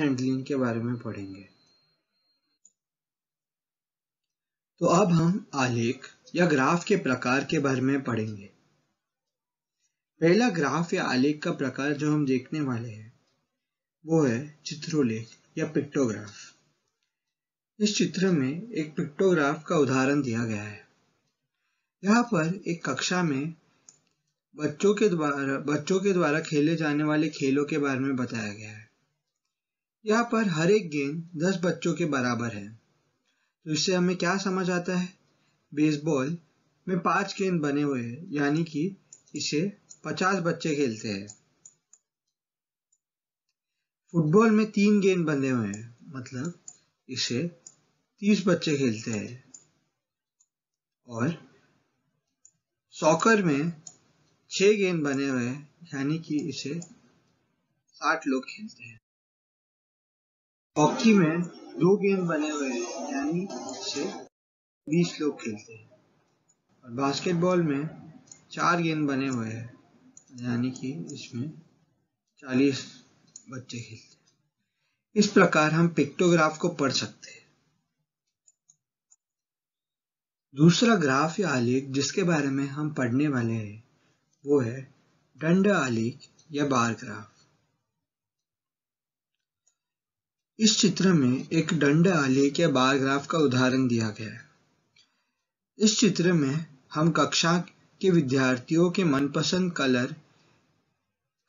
handling के बारे में पढ़ेंगे तो अब हम आलेख या ग्राफ के प्रकार के बारे में पढ़ेंगे पहला ग्राफ या आलेख का प्रकार जो हम देखने वाले हैं वो है चित्रोलेख या पिक्टोग्राफ इस चित्र में एक पिक्टोग्राफ का उदाहरण दिया गया है यहाँ पर एक कक्षा में बच्चों के द्वारा बच्चों के द्वारा खेले जाने वाले खेलों के बारे में बताया गया है यहाँ पर हर एक गेंद दस बच्चों के बराबर है तो इससे हमें क्या समझ आता है बेसबॉल में पांच गेंद बने हुए हैं यानी कि इसे पचास बच्चे खेलते हैं फुटबॉल में तीन गेंद बने हुए हैं मतलब इसे तीस बच्चे खेलते हैं और सॉकर में छह गेंद बने हुए हैं यानी कि इसे साठ लोग खेलते हैं हॉकी में दो गेम बने हुए हैं यानी से बीस लोग खेलते हैं और बास्केटबॉल में चार गेंद बने हुए हैं यानी कि इसमें चालीस बच्चे खेलते हैं इस प्रकार हम पिक्टोग्राफ को पढ़ सकते हैं दूसरा ग्राफ या आलेख जिसके बारे में हम पढ़ने वाले हैं वो है दंड आलेख या बार ग्राफ इस चित्र में एक दंड आलेख या ग्राफ का उदाहरण दिया गया है इस चित्र में हम कक्षा के विद्यार्थियों के मनपसंद कलर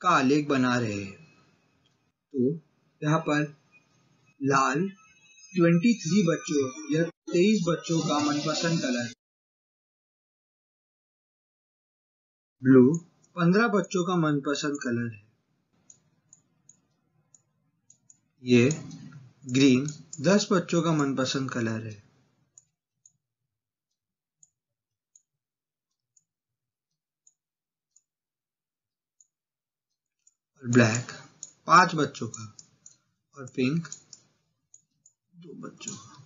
का आलेख बना रहे हैं तो यहाँ पर लाल 23 बच्चों या 23 बच्चों का मनपसंद कलर ब्लू 15 बच्चों का मनपसंद कलर है ये ग्रीन दस बच्चों का मनपसंद कलर है और ब्लैक पांच बच्चों का और पिंक दो बच्चों का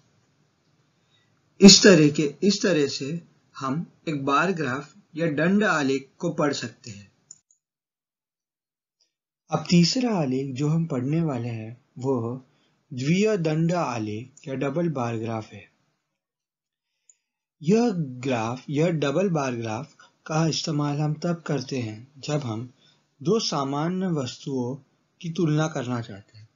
इस तरह के इस तरह से हम एक बार ग्राफ या दंड आलेख को पढ़ सकते हैं अब तीसरा आलेख जो हम पढ़ने वाले हैं वो द्विय दंड आले या डबल बार ग्राफ है यह ग्राफ यह डबल बार ग्राफ का इस्तेमाल हम तब करते हैं जब हम दो सामान्य वस्तुओं की तुलना करना चाहते हैं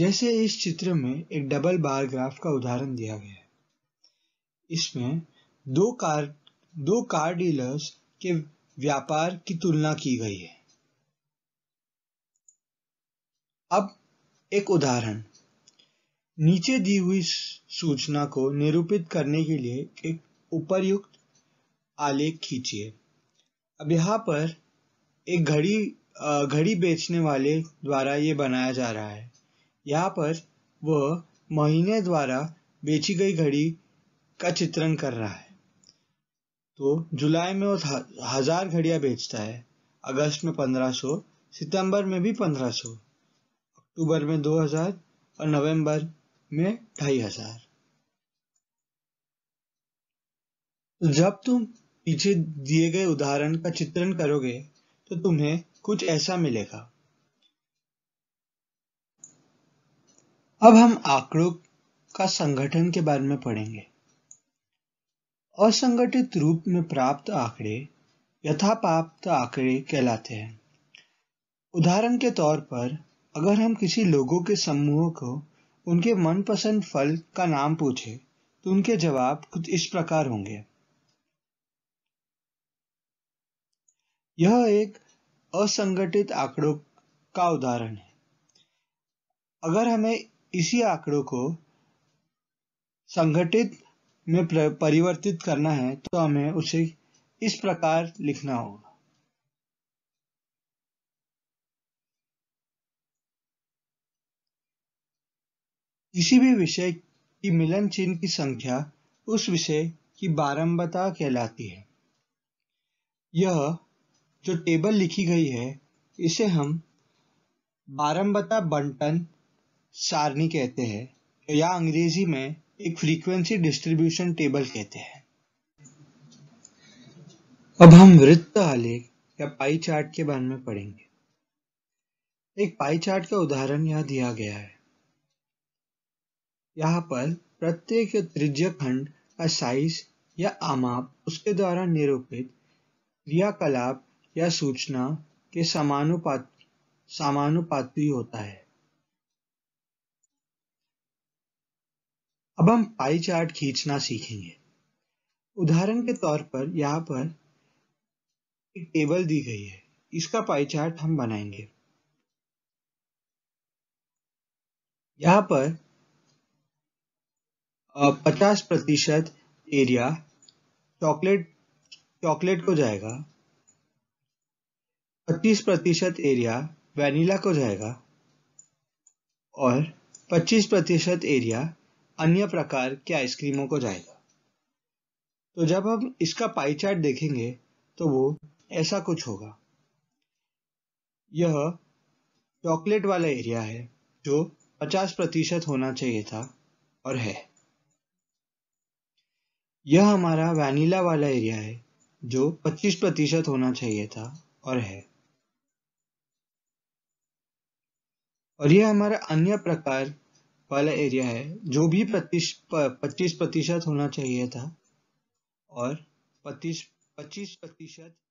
जैसे इस चित्र में एक डबल बार ग्राफ का उदाहरण दिया गया है इसमें दो कार दो कार डीलर्स के व्यापार की तुलना की गई है अब एक उदाहरण नीचे दी हुई सूचना को निरूपित करने के लिए एक उपर्युक्त आलेख खींचिए अब यहाँ पर एक घड़ी घड़ी बेचने वाले द्वारा ये बनाया जा रहा है यहाँ पर वह महीने द्वारा बेची गई घड़ी का चित्रण कर रहा है तो जुलाई में वो हजार घड़िया बेचता है अगस्त में पंद्रह सौ सितंबर में भी पंद्रह सौ अक्टूबर में दो हजार और नवंबर में ढाई हजार जब तुम पीछे दिए गए उदाहरण का चित्रण करोगे तो तुम्हें कुछ ऐसा मिलेगा अब हम आंकड़ों का संगठन के बारे में पढ़ेंगे असंगठित रूप में प्राप्त आंकड़े यथाप्राप्त आंकड़े कहलाते हैं उदाहरण के तौर पर अगर हम किसी लोगों के समूह को उनके मनपसंद फल का नाम पूछे तो उनके जवाब कुछ इस प्रकार होंगे यह एक असंगठित आंकड़ों का उदाहरण है अगर हमें इसी आंकड़ों को संगठित में परिवर्तित करना है तो हमें उसे इस प्रकार लिखना होगा किसी भी विषय की मिलन चिन्ह की संख्या उस विषय की बारंबता कहलाती है यह जो टेबल लिखी गई है इसे हम बारंबता बंटन सारणी कहते हैं या अंग्रेजी में एक फ्रीक्वेंसी डिस्ट्रीब्यूशन टेबल कहते हैं अब हम वृत्त आलेख या पाई चार्ट के बारे में पढ़ेंगे एक पाई चार्ट का उदाहरण यहाँ दिया गया है यहाँ पर प्रत्येक त्रिज्य खंड का साइज या आमाप उसके द्वारा निरूपित क्रियाकलाप या सूचना के समानुपात समानुपाती होता है अब हम पाई चार्ट खींचना सीखेंगे उदाहरण के तौर पर यहाँ पर एक टेबल दी गई है इसका पाई चार्ट हम बनाएंगे यहाँ पर पचास प्रतिशत एरिया चॉकलेट चॉकलेट को जाएगा पच्चीस प्रतिशत एरिया वैनिला को जाएगा और पच्चीस प्रतिशत एरिया अन्य प्रकार के आइसक्रीमों को जाएगा तो जब हम इसका पाई चार्ट देखेंगे तो वो ऐसा कुछ होगा यह चॉकलेट वाला एरिया है जो पचास प्रतिशत होना चाहिए था और है यह हमारा वैनिला वाला एरिया है जो 25 प्रतिशत होना चाहिए था और है और यह हमारा अन्य प्रकार वाला एरिया है जो भी 25 प्रतिशत होना चाहिए था और पच्चीस पच्चीस प्रतिशत